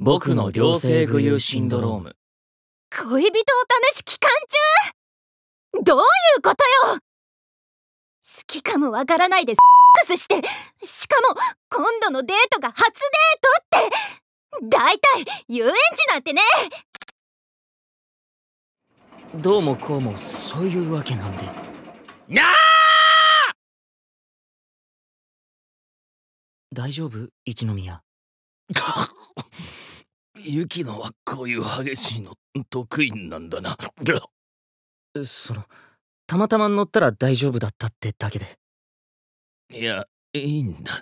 僕の良性具有シンドローム恋人を試し期間中どういうことよ好きかもわからないでセックスしてしかも今度のデートが初デートって大体遊園地なんてねどうもこうもそういうわけなんでなあ大丈夫一宮 雪乃はこういう激しいの得意なんだなそのたまたま乗ったら大丈夫だったってだけでいやいいんだ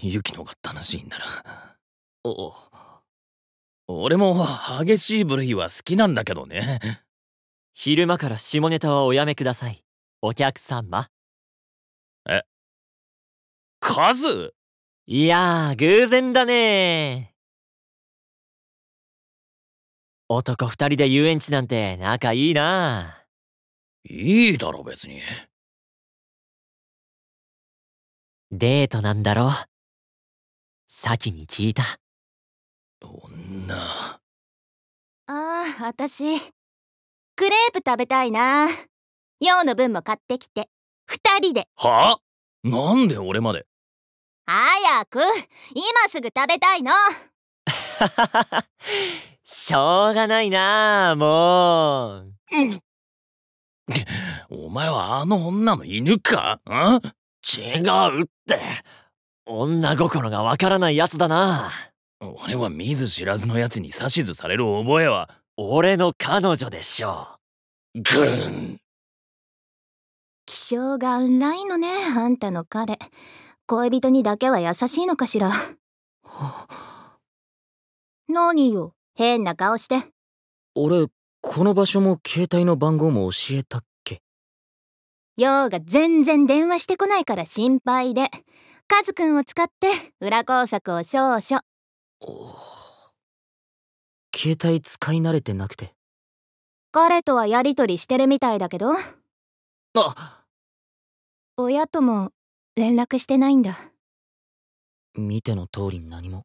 雪乃が楽しいんならお俺も激しい部類は好きなんだけどね昼間から下ネタはおやめくださいお客様えカズいや偶然だね男二人で遊園地なんて仲いいないいだろ別にデートなんだろ先に聞いた女ああ私クレープ食べたいな陽の分も買ってきて二人ではあなんで俺まで早く今すぐ食べたいのしょうがないなもう。お前はあの女の犬かん違うって。女心がわからないやつだな。俺は見ず知らずのやつに指図される覚えは。俺の彼女でしょう。ぐん。気性が荒いのね、あんたの彼。恋人にだけは優しいのかしら。何よ変な顔して俺この場所も携帯の番号も教えたっけ陽が全然電話してこないから心配でカズくんを使って裏工作を少々携帯使い慣れてなくて彼とはやり取りしてるみたいだけどあ親とも連絡してないんだ見ての通り何も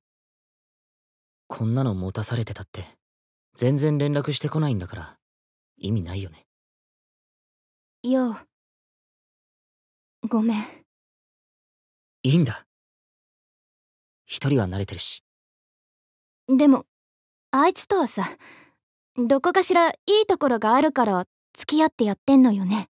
こんなの持たされてたって全然連絡してこないんだから意味ないよねようごめんいいんだ一人は慣れてるしでもあいつとはさどこかしらいいところがあるから付き合ってやってんのよね